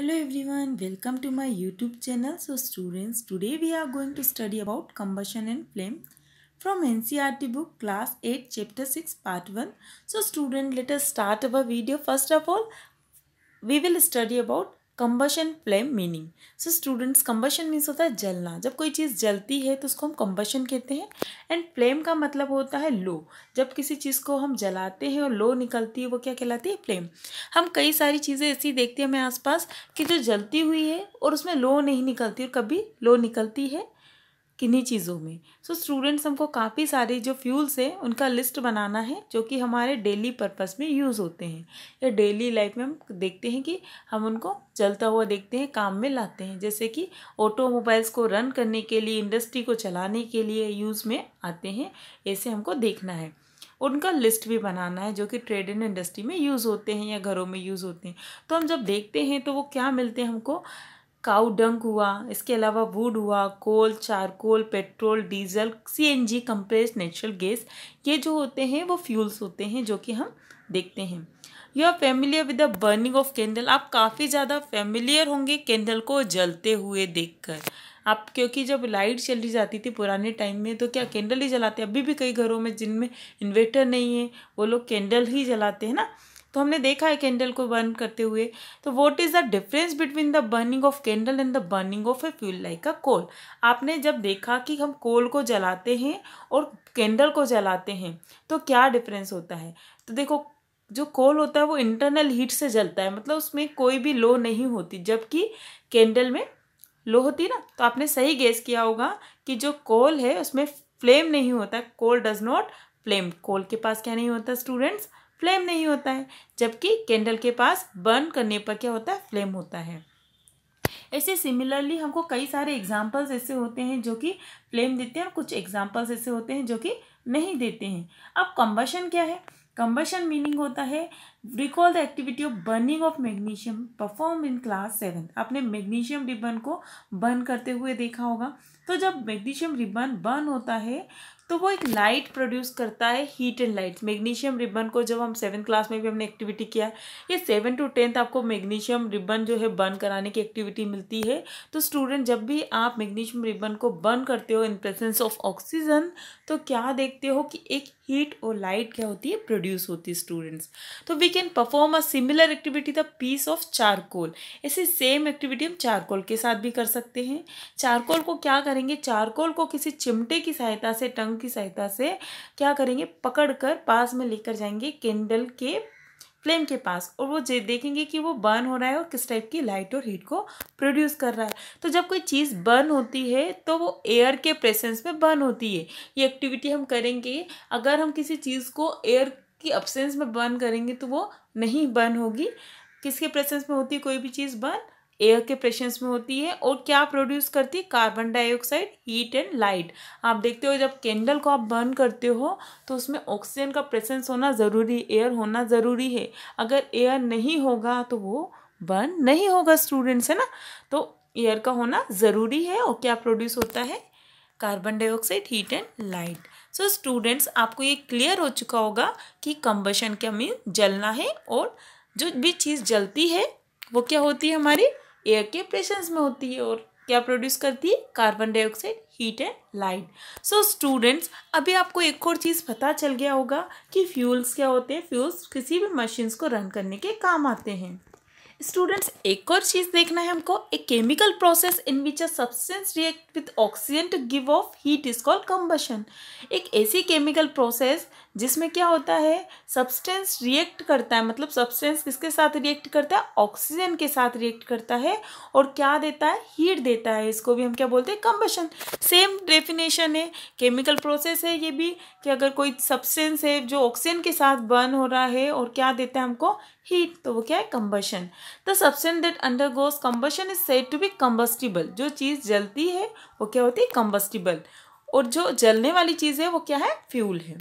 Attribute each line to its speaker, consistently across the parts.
Speaker 1: hello everyone welcome to my youtube channel so students today we are going to study about combustion and flame from ncrt book class 8 chapter 6 part 1 so student let us start our video first of all we will study about combustion flame meaning so students combustion means होता है जलना जब कोई चीज़ जलती है तो उसको हम कम्बशन कहते हैं एंड फ्लेम का मतलब होता है लो जब किसी चीज़ को हम जलाते हैं और लो निकलती है वो क्या कहलाती है फ्लेम हम कई सारी चीज़ें ऐसी देखते हैं हमें आसपास कि जो जलती हुई है और उसमें लो नहीं निकलती और कभी लो निकलती है किन्हीं चीज़ों में सो so, स्टूडेंट्स हमको काफ़ी सारे जो फ्यूल्स हैं उनका लिस्ट बनाना है जो कि हमारे डेली पर्पस में यूज़ होते हैं या डेली लाइफ में हम देखते हैं कि हम उनको चलता हुआ देखते हैं काम में लाते हैं जैसे कि ऑटोमोबाइल्स को रन करने के लिए इंडस्ट्री को चलाने के लिए यूज़ में आते हैं ऐसे हमको देखना है उनका लिस्ट भी बनाना है जो कि ट्रेड इंड इंडस्ट्री में यूज़ होते हैं या घरों में यूज़ होते हैं तो हम जब देखते हैं तो वो क्या मिलते हैं हमको काउ डंक हुआ इसके अलावा वुड हुआ coal charcoal petrol diesel CNG compress natural gas ये जो होते हैं वो फ्यूल्स होते हैं जो कि हम देखते हैं you are familiar with the burning of candle आप काफ़ी ज़्यादा फेमिलियर होंगे कैंडल को जलते हुए देखकर आप क्योंकि जब लाइट चली जाती थी पुराने टाइम में तो क्या कैंडल ही जलाते अभी भी कई घरों में जिनमें इन्वेटर नहीं है वो लोग कैंडल ही जलाते हैं ना तो हमने देखा है कैंडल को बर्न करते हुए तो what is the difference between the burning of candle and the burning of a fuel like a coal आपने जब देखा कि हम कोल को जलाते हैं और कैंडल को जलाते हैं तो क्या डिफरेंस होता है तो देखो जो कोल होता है वो इंटरनल हीट से जलता है मतलब उसमें कोई भी लो नहीं होती जबकि कैंडल में लो होती है ना तो आपने सही गेस किया होगा कि जो कोल है उसमें फ्लेम नहीं होता coal does not flame coal के पास क्या नहीं होता स्टूडेंट्स फ्लेम नहीं होता है जबकि कैंडल के पास बर्न करने पर क्या होता है फ्लेम होता है ऐसे सिमिलरली हमको कई सारे एग्जाम्पल्स ऐसे होते हैं जो कि फ्लेम देते हैं और कुछ एग्जाम्पल्स ऐसे होते हैं जो कि नहीं देते हैं अब कम्बशन क्या है कम्बशन मीनिंग होता है recall the activity of burning of magnesium perform in class seven आपने मैग्नीशियम रिबन को बर्न करते हुए देखा होगा तो जब मैग्नीशियम रिबन बर्न होता है तो वो एक लाइट प्रोड्यूस करता है heat and light magnesium ribbon को जब हम सेवन क्लास में भी हमने एक्टिविटी किया ये सेवन टू टेंथ आपको मैग्नीशियम रिबन जो है बर्न कराने की एक्टिविटी मिलती है तो स्टूडेंट जब भी आप मैग्नीशियम रिबन को बर्न करते हो इन प्रेजेंस ऑफ ऑक्सीजन तो क्या देखते हो कि एक हीट और लाइट क्या होती है प्रोड्यूस होती है स्टूडेंट्स तो we can perform a similar activity the piece of charcoal ऐसे सेम एक्टिविटी हम चारकोल के साथ भी कर सकते हैं चारकोल को क्या करेंगे चारकोल को किसी चिमटे की सहायता से टंग की सहायता से क्या करेंगे पकड़ कर पास में लेकर जाएंगे कैंडल के फ्लेम के पास और वो देखेंगे कि वो बर्न हो रहा है और किस टाइप की लाइट और हीट को प्रोड्यूस कर रहा है तो जब कोई चीज़ बर्न होती है तो वो एयर के प्रेसेंस में बर्न होती है ये एक्टिविटी हम करेंगे अगर हम किसी चीज़ को एयर की अब्सेंस में बर्न करेंगे तो वो नहीं बर्न होगी किसके प्रेसेंस में होती है कोई भी चीज़ बर्न एयर के प्रेशर्स में होती है और क्या प्रोड्यूस करती है carbon dioxide heat and light आप देखते हो जब कैंडल को आप बर्न करते हो तो उसमें ऑक्सीजन का प्रेजेंस होना ज़रूरी एयर होना ज़रूरी है अगर एयर नहीं होगा तो वो बर्न नहीं होगा स्टूडेंट्स है ना तो एयर का होना ज़रूरी है और क्या प्रोड्यूस होता है carbon dioxide heat and light so students आपको ये क्लियर हो चुका होगा कि कंबशन क्या मीन जलना है और जो भी चीज़ जलती है वो क्या होती है हमारी एयर के प्रेशंस में होती है और क्या प्रोड्यूस करती है carbon dioxide heat and light so students अभी आपको एक और चीज़ पता चल गया होगा कि फ्यूल्स क्या होते हैं फ्यूल्स किसी भी मशीन्स को रन करने के काम आते हैं स्टूडेंट्स एक और चीज़ देखना है हमको a chemical process in which a substance react with oxygen to give off heat is called combustion एक ऐसी केमिकल प्रोसेस जिसमें क्या होता है सब्सटेंस रिएक्ट करता है मतलब सब्सटेंस किसके साथ रिएक्ट करता है ऑक्सीजन के साथ रिएक्ट करता है और क्या देता है हीट देता है इसको भी हम क्या बोलते हैं कम्बशन सेम डेफिनेशन है केमिकल प्रोसेस है ये भी कि अगर कोई सब्सटेंस है जो ऑक्सीजन के साथ बर्न हो रहा है और क्या देता है हमको हीट तो वो क्या है combustion the substance that undergoes combustion is said to be combustible जो चीज़ जलती है वो क्या होती है कम्बस्टिबल और जो जलने वाली चीज़ है वो क्या है फ्यूल है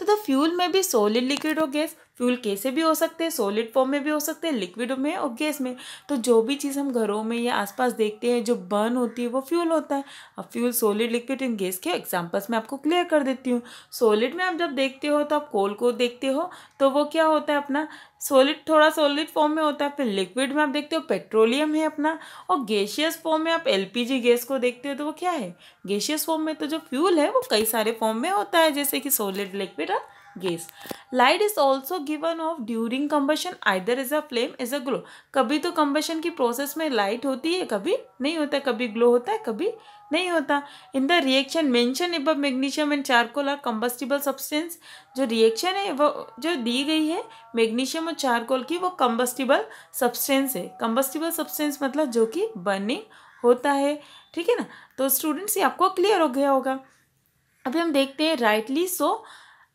Speaker 1: तो द फ्यूल में भी सॉलिड लिक्विड और गैस फ्यूल कैसे भी हो सकते हैं सॉलिड फॉर्म में भी हो सकते हैं लिक्विड में और गैस में तो जो भी चीज़ हम घरों में या आसपास देखते हैं जो बर्न होती है वो फ्यूल होता है अब fuel solid liquid and gas के एग्जांपल्स मैं आपको क्लियर कर देती हूँ सॉलिड में आप जब देखते हो तो आप कोल को देखते हो तो वो क्या होता है अपना सोलिड थोड़ा सॉलिड फॉर्म में होता है फिर लिक्विड में आप देखते हो पेट्रोलियम है अपना और गैशियस फॉर्म में आप एलपीजी गैस को देखते हो तो वो क्या है गैशियस फॉर्म में तो जो फ्यूल है वो कई सारे फॉर्म में होता है जैसे कि सोलिड लिक्विड और gas light is also given off during combustion either is a flame is a glow कभी तो कम्बशन की प्रोसेस में लाइट होती है कभी नहीं होता कभी ग्लो होता है कभी नहीं होता इन द रिएक्शन मेंशन इब magnesium and charcoal are combustible substance जो रिएक्शन है वो जो दी गई है मैग्नीशियम और चारकोल की वो कम्बस्टिबल सब्सटेंस है कम्बस्टिबल सब्सटेंस मतलब जो कि बर्निंग होता है ठीक है ना तो स्टूडेंट्स ये आपको क्लियर हो गया होगा अभी हम देखते हैं rightly so so,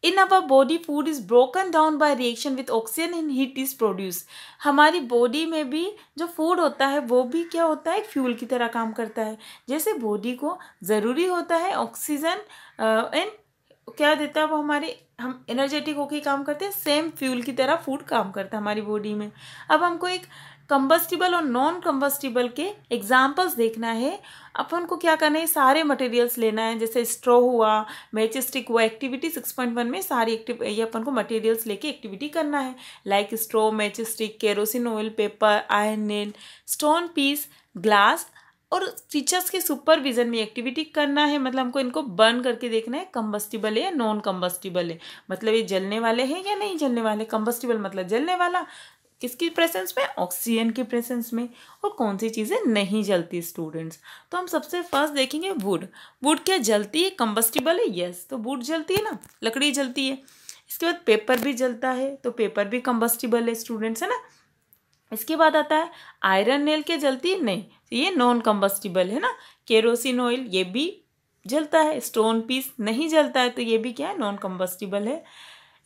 Speaker 1: in our body food is broken down by reaction with oxygen in heat is produce हमारी बॉडी में भी जो फूड होता है वो भी क्या होता है फ्यूल की तरह काम करता है जैसे बॉडी को ज़रूरी होता है ऑक्सीजन इन uh, क्या देता है वो हमारे हम एनर्जेटिक होके काम करते हैं सेम फ्यूल की तरह फूड काम करता है हमारी बॉडी में अब हमको एक कंबस्टिबल और नॉन कंबस्टिबल के एग्जाम्पल्स देखना है अपन को क्या करना है सारे मटेरियल्स लेना है जैसे स्ट्रॉ हुआ मैचिस्टिक हुआ एक्टिविटी सिक्स पॉइंट वन में सारी एक्टिव ये अपन को मटेरियल्स लेके एक्टिविटी करना है like straw matchstick kerosene oil paper iron nail stone piece glass और टीचर्स के सुपरविजन में एक्टिविटी करना है मतलब हमको इनको बर्न करके देखना है कम्बस्टिबल है या नॉन कम्बस्टिबल है मतलब ये जलने वाले हैं या नहीं जलने वाले कम्बस्टिबल मतलब जलने वाला किसकी प्रेजेंस में ऑक्सीजन की प्रेजेंस में और कौन सी चीज़ें नहीं जलती स्टूडेंट्स तो हम सबसे फर्स्ट देखेंगे वुड वुड क्या जलती है कंबस्टिबल है यस तो वुड जलती है ना लकड़ी जलती है इसके बाद पेपर भी जलता है तो पेपर भी कंबस्टिबल है स्टूडेंट्स है ना इसके बाद आता है आयरन नेल के जलती है नहीं तो ये नॉन कम्बस्टिबल है ना केरोसिन ऑयल ये भी जलता है स्टोन पीस नहीं जलता है तो ये भी क्या है नॉन कम्बस्टिबल है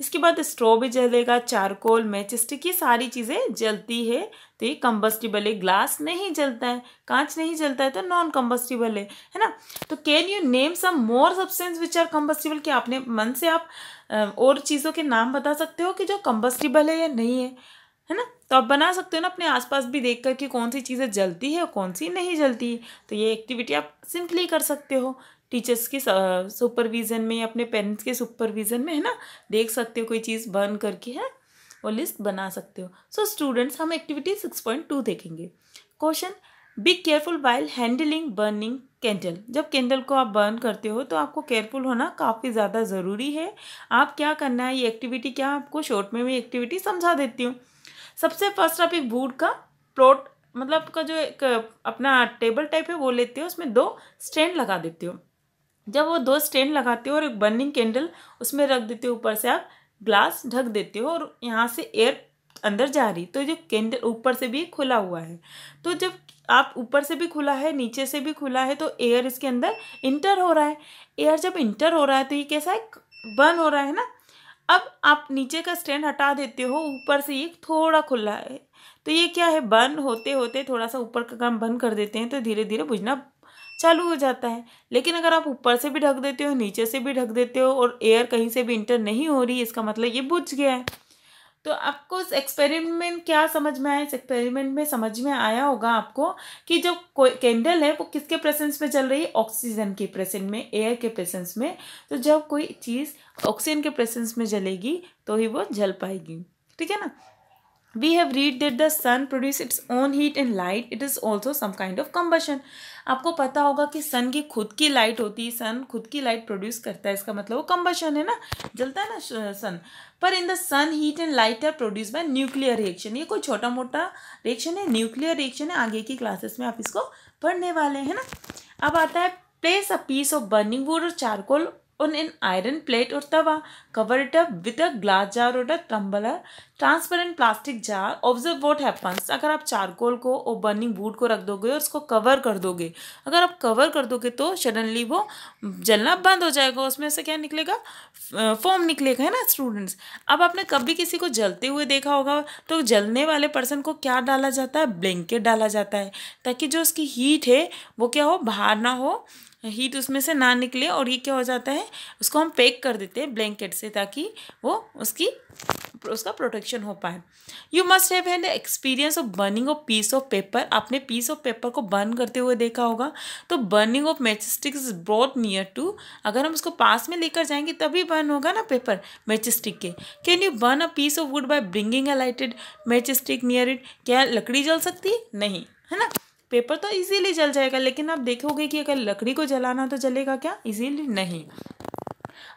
Speaker 1: इसके बाद स्ट्रॉ भी जलेगा चारकोल मैच स्टिक ये सारी चीज़ें जलती है तो ये कम्बस्टिबल है ग्लास नहीं जलता है कांच नहीं जलता है तो नॉन कम्बस्टिबल है है ना तो can you name some more substance which are combustible कि आपने मन से आप और चीज़ों के नाम बता सकते हो कि जो कम्बस्टिबल है या नहीं है है ना तो आप बना सकते हो ना अपने आसपास भी देख कर कि कौन सी चीज़ें जलती है और कौन सी नहीं जलती तो ये एक्टिविटी आप सिंपली कर सकते हो टीचर्स के सुपरविज़न में अपने पेरेंट्स के सुपरविज़न में है ना देख सकते हो कोई चीज़ बर्न करके है और लिस्ट बना सकते हो सो so, स्टूडेंट्स हम एक्टिविटी सिक्स पॉइंट टू देखेंगे question be careful while handling burning candle जब कैंडल को आप बर्न करते हो तो आपको केयरफुल होना काफ़ी ज़्यादा ज़रूरी है आप क्या करना है ये एक्टिविटी क्या आपको शॉर्ट में मैं एक्टिविटी समझा देती हूँ सबसे फर्स्ट आप एक बूट का प्लॉट मतलब का जो एक अपना टेबल टाइप है वो लेते हो उसमें दो स्टैंड लगा देते हो जब वो दो स्टैंड लगाते हो और एक बर्निंग कैंडल उसमें रख देते हो ऊपर से आप ग्लास ढक देते हो और यहाँ से एयर अंदर जा रही तो जो कैंडल ऊपर से भी खुला हुआ है तो जब आप ऊपर से भी खुला है नीचे से भी खुला है तो एयर इसके अंदर इंटर हो रहा है एयर जब इंटर हो रहा है तो ये कैसा है बर्न हो रहा है ना अब आप नीचे का स्टैंड हटा देते हो ऊपर से ये थोड़ा खुला है तो ये क्या है बर्न होते होते थोड़ा सा ऊपर का काम बंद कर देते हैं तो धीरे धीरे बुझना चालू हो जाता है लेकिन अगर आप ऊपर से भी ढक देते हो नीचे से भी ढक देते हो और एयर कहीं से भी इंटर नहीं हो रही इसका मतलब ये बुझ गया है तो आपको इस एक्सपेरिमेंट क्या समझ में आया इस एक्सपेरिमेंट में समझ में आया होगा आपको कि जो कैंडल है वो किसके प्रेजेंस में चल रही है ऑक्सीजन के प्रेजेंस में एयर के प्रेजेंस में तो जब कोई चीज़ ऑक्सीजन के प्रेजेंस में जलेगी तो ही वो जल पाएगी ठीक है ना we have read that the sun produce its own heat and light it is also some kind of combustion आपको पता होगा कि सन की खुद की लाइट होती है सन खुद की लाइट प्रोड्यूस करता है इसका मतलब वो कम्बशन है ना जलता है ना सन पर in the sun heat and light are produce by nuclear reaction ये कोई छोटा मोटा रिएक्शन है न्यूक्लियर रिएक्शन है आगे की क्लासेस में आप इसको पढ़ने वाले हैं ना अब आता है place a piece of burning wood और charcoal on an iron plate और तवा cover it up with a glass jar और a transparent plastic jar observe what happens अगर आप चारकोल को और बर्निंग बूट को रख दोगे और उसको कवर कर दोगे अगर आप कवर कर दोगे तो सडनली वो जलना बंद हो जाएगा उसमें से क्या निकलेगा फॉर्म निकलेगा है ना स्टूडेंट्स अब आपने कभी किसी को जलते हुए देखा होगा तो जलने वाले पर्सन को क्या डाला जाता है ब्लैंकेट डाला जाता है ताकि जो उसकी हीट है वो क्या हो बाहर ना हो हीट उसमें से ना निकले और ये क्या हो जाता है उसको हम पैक कर देते हैं ब्लैंकेट से ताकि वो उसकी उसका प्रोटेक्शन हो पाए you must have an experience of burning of piece of paper आपने पीस ऑफ पेपर को बर्न करते हुए देखा होगा तो burning of matchstick is brought near to अगर हम उसको पास में लेकर जाएंगे तभी बर्न होगा ना पेपर मैचस्टिक के can you burn a piece of wood by bringing a lighted matchstick near it क्या लकड़ी जल सकती नहीं है ना पेपर तो इजीली जल जाएगा लेकिन आप देखोगे कि अगर लकड़ी को जलाना तो जलेगा क्या इजीली नहीं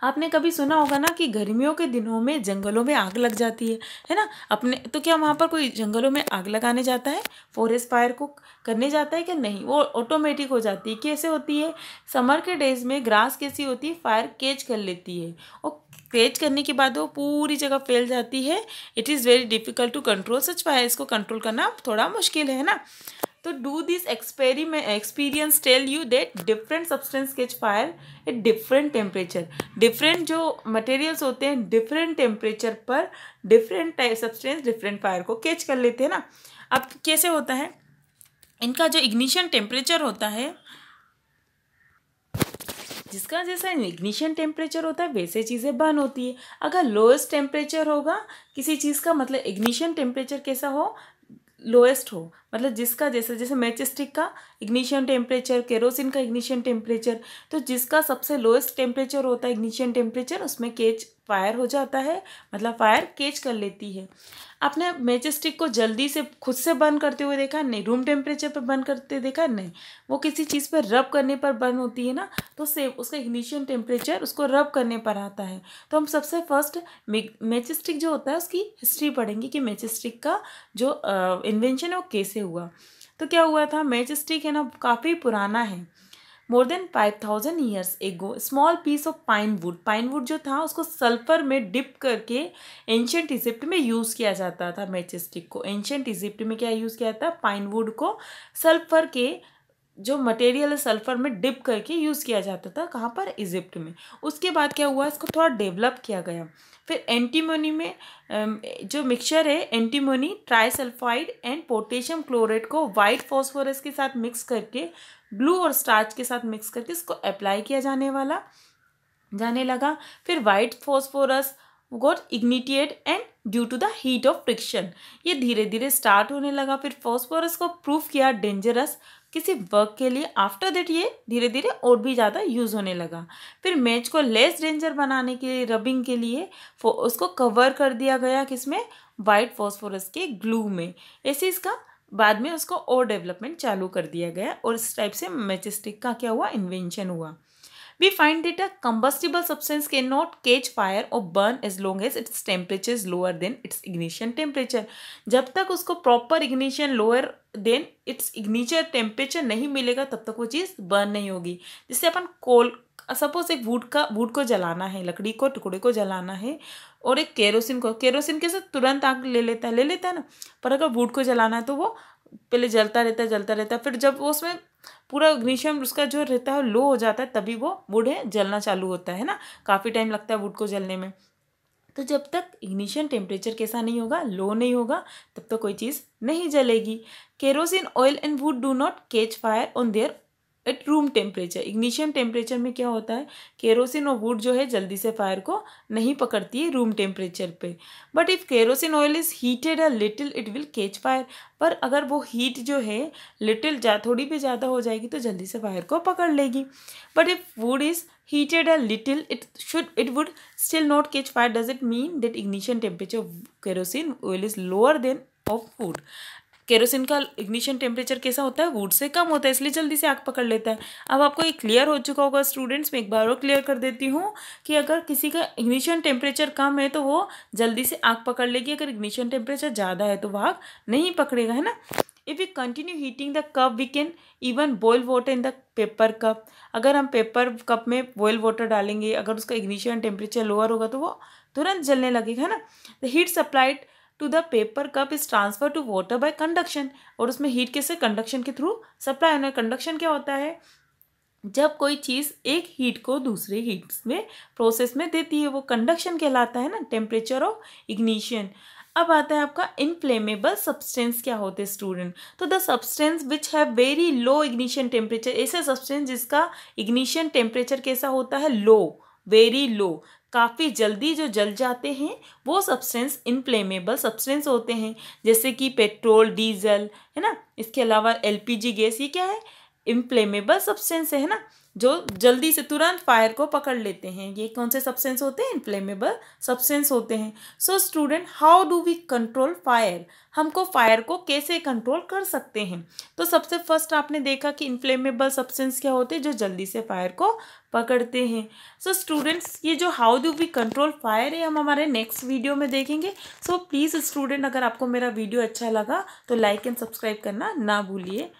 Speaker 1: आपने कभी सुना होगा ना कि गर्मियों के दिनों में जंगलों में आग लग जाती है है ना अपने तो क्या वहाँ पर कोई जंगलों में आग लगाने जाता है फॉरेस्ट फायर को करने जाता है कि नहीं वो ऑटोमेटिक हो जाती है कैसे होती है समर के डेज में ग्रास कैसी होती है फायर कैच कर लेती है और कैच करने के बाद वो पूरी जगह फैल जाती है it is very difficult to control such fire इसको कंट्रोल करना थोड़ा मुश्किल है ना तो do this experiment experience tell you that different substance catch fire at different temperature different जो मटेरियल्स होते हैं डिफरेंट टेम्परेचर पर different type substance different fire को कैच कर लेते हैं ना अब कैसे होता है इनका जो इग्निशन टेम्परेचर होता है जिसका जैसा इग्निशन टेम्परेचर होता है वैसे चीज़ें बर्न होती है अगर लोएस्ट टेम्परेचर होगा किसी चीज़ का मतलब इग्निशन टेम्परेचर कैसा हो लोएस्ट हो मतलब जिसका जैसे जैसे मैचस्टिक का इग्निशियन टेम्परेचर केरोसिन का इग्निशियन टेम्परेचर तो जिसका सबसे लोएस्ट टेम्परेचर होता है इग्निशियन टेम्परेचर उसमें केच फायर हो जाता है मतलब फायर केच कर लेती है आपने मेजस्टिक को जल्दी से खुद से बर्न करते हुए देखा नहीं रूम टेम्परेचर पर बर्न करते देखा नहीं वो किसी चीज़ पर रब करने पर बर्न होती है ना तो सेम उसका इग्निशियन टेम्परेचर उसको रब करने पर आता है तो हम सबसे फर्स्ट मेचस्टिक जो होता है उसकी हिस्ट्री पढ़ेंगे कि मेजेस्टिक का जो इन्वेंशन है वो कैसे हुआ तो क्या हुआ था मेजेस्टिक स्टिक है ना काफ़ी पुराना है more than five thousand years ago small piece of pine wood pine wood जो था उसको सल्फर में डिप करके एंशंट इजिप्ट में यूज़ किया जाता था मैचस्टिक को एंशंट इजिप्ट में क्या यूज़ किया जाता पाइन वुड को सल्फर के जो मटेरियल है सल्फ़र में डिप करके यूज़ किया जाता था कहाँ पर इजिप्ट में उसके बाद क्या हुआ इसको थोड़ा डेवलप किया गया फिर एंटीमोनी में जो मिक्सचर है antimony trisulphide and potassium chloride को वाइट फॉस्फोरस के साथ मिक्स करके ब्लू और स्टार्च के साथ मिक्स करके इसको अप्लाई किया जाने वाला जाने लगा फिर white phosphorus got ignited and due to the heat of friction ये धीरे धीरे स्टार्ट होने लगा फिर फॉस्फोरस को प्रूफ किया डेंजरस किसी वर्क के लिए आफ्टर दैट ये धीरे धीरे और भी ज़्यादा यूज़ होने लगा फिर मैच को लेस डेंजर बनाने के लिए रबिंग के लिए उसको कवर कर दिया गया किसमें वाइट फॉस्फोरस के ग्लू में ऐसे इसका बाद में उसको और डेवलपमेंट चालू कर दिया गया और इस टाइप से मैचस्टिक का क्या हुआ इन्वेंशन हुआ We find that a combustible substance cannot catch fire or burn as long as its temperature is lower than its ignition temperature. जब तक उसको proper ignition lower than its ignition temperature नहीं मिलेगा तब तक वो चीज़ burn नहीं होगी जिससे अपन coal सपोज एक वुड का वुड को जलाना है लकड़ी को टुकड़े को जलाना है और एक केरोसिन को केरोसिन के साथ तुरंत आग ले लेता है ले लेता है ना पर अगर वुड को जलाना है तो वो पहले जलता रहता है जलता रहता है फिर जब उसमें पूरा अग्निशम उसका जो रहता है लो हो जाता है तभी वो वुड है जलना चालू होता है ना काफ़ी टाइम लगता है वुड को जलने में तो जब तक इग्निशन टेम्परेचर कैसा नहीं होगा लो नहीं होगा तब तक तो कोई चीज़ नहीं जलेगी kerosene oil and wood do not catch fire on their at room temperature ignition temperature में क्या होता है केरोसिन और वुड जो है जल्दी से फायर को नहीं पकड़ती है रूम टेम्परेचर पे but if kerosene oil is heated a little it will catch fire पर अगर वो हीट जो है लिटिल जा थोड़ी भी ज़्यादा हो जाएगी तो जल्दी से फायर को पकड़ लेगी but if wood is heated a little it should it would still not catch fire does it mean that ignition temperature kerosene oil is lower than of food kerosene का इग्निशन टेम्परेचर कैसा होता है would say कम होता है इसलिए जल्दी से आग पकड़ लेता है अब आपको ये क्लियर हो चुका होगा स्टूडेंट्स मैं एक बार और क्लियर कर देती हूँ कि अगर किसी का इग्निशन टेम्परेचर कम है तो वो जल्दी से आग पकड़ लेगी अगर इग्निशन टेम्परेचर ज़्यादा है तो वह आग नहीं पकड़ेगा है ना if you continue heating the cup we can even boil water in the paper cup अगर हम पेपर कप में बॉयल वाटर डालेंगे अगर उसका इग्निशन टेम्परेचर लोअर होगा तो वो तुरंत जलने लगेगा है ना the heat supplied to the paper cup is transfer to water by conduction और उसमें हीट कैसे कंडक्शन के थ्रू सप्लाई होना कंडक्शन क्या होता है जब कोई चीज़ एक हीट को दूसरे हीट में प्रोसेस में देती है वो कंडक्शन कहलाता है ना टेम्परेचर ऑफ इग्निशियन अब आता है आपका इनफ्लेमेबल सब्सटेंस क्या होते हैं स्टूडेंट तो the substance which have very low ignition temperature ऐसे सब्सटेंस जिसका इग्निशियन टेम्परेचर कैसा होता है लो वेरी लो काफ़ी जल्दी जो जल जाते हैं वो सब्सटेंस इनफ्लेमेबल सब्सटेंस होते हैं जैसे कि पेट्रोल डीजल है ना इसके अलावा एलपीजी गैस ये क्या है इनफ्लेमेबल सब्सटेंस है ना जो जल्दी से तुरंत फायर को पकड़ लेते हैं ये कौन से सब्सटेंस होते हैं इनफ्लेमेबल सब्सटेंस होते हैं so student how do we control fire हमको फायर को कैसे कंट्रोल कर सकते हैं तो सबसे फर्स्ट आपने देखा कि इन्फ्लेमेबल सब्सटेंस क्या होते हैं जो जल्दी से फायर को पकड़ते हैं सो so, स्टूडेंट्स ये जो how do we control fire है हम हमारे नेक्स्ट वीडियो में देखेंगे सो प्लीज़ स्टूडेंट अगर आपको मेरा वीडियो अच्छा लगा तो लाइक एंड सब्सक्राइब करना ना भूलिए